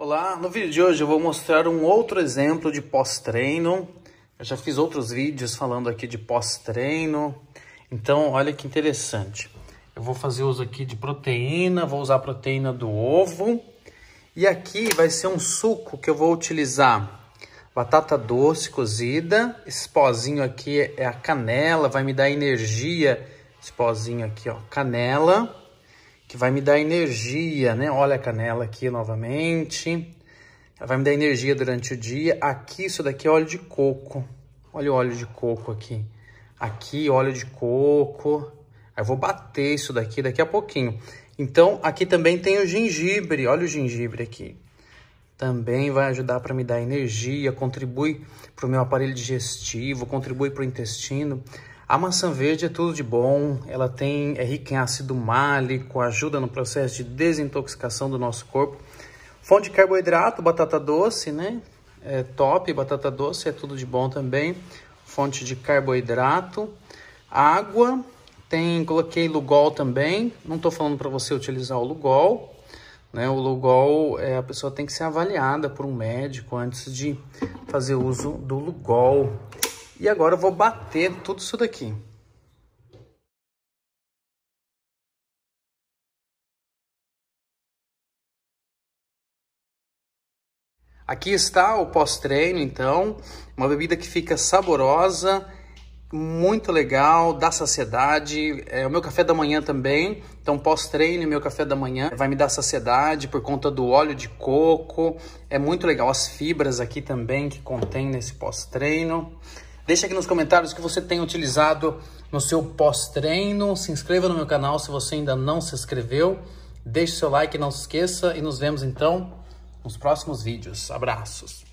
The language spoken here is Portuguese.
Olá, no vídeo de hoje eu vou mostrar um outro exemplo de pós-treino. Eu já fiz outros vídeos falando aqui de pós-treino, então olha que interessante. Eu vou fazer uso aqui de proteína, vou usar a proteína do ovo. E aqui vai ser um suco que eu vou utilizar batata doce cozida, esse pozinho aqui é a canela, vai me dar energia, esse pozinho aqui ó, canela que vai me dar energia, né? Olha a canela aqui novamente. Ela vai me dar energia durante o dia. Aqui, isso daqui é óleo de coco. Olha o óleo de coco aqui. Aqui, óleo de coco. Aí eu vou bater isso daqui daqui a pouquinho. Então, aqui também tem o gengibre. Olha o gengibre aqui. Também vai ajudar para me dar energia, contribui para o meu aparelho digestivo, contribui para o intestino. A maçã verde é tudo de bom, ela tem, é rica em ácido málico, ajuda no processo de desintoxicação do nosso corpo. Fonte de carboidrato, batata doce, né? É top, batata doce é tudo de bom também. Fonte de carboidrato. Água, tem, coloquei Lugol também. Não estou falando para você utilizar o Lugol, né? O Lugol, é, a pessoa tem que ser avaliada por um médico antes de fazer uso do Lugol. E agora eu vou bater tudo isso daqui. Aqui está o pós-treino, então, uma bebida que fica saborosa, muito legal, dá saciedade. É o meu café da manhã também, então pós-treino, meu café da manhã vai me dar saciedade por conta do óleo de coco. É muito legal as fibras aqui também que contém nesse pós-treino. Deixa aqui nos comentários o que você tem utilizado no seu pós-treino. Se inscreva no meu canal se você ainda não se inscreveu. Deixe seu like, não se esqueça e nos vemos então nos próximos vídeos. Abraços!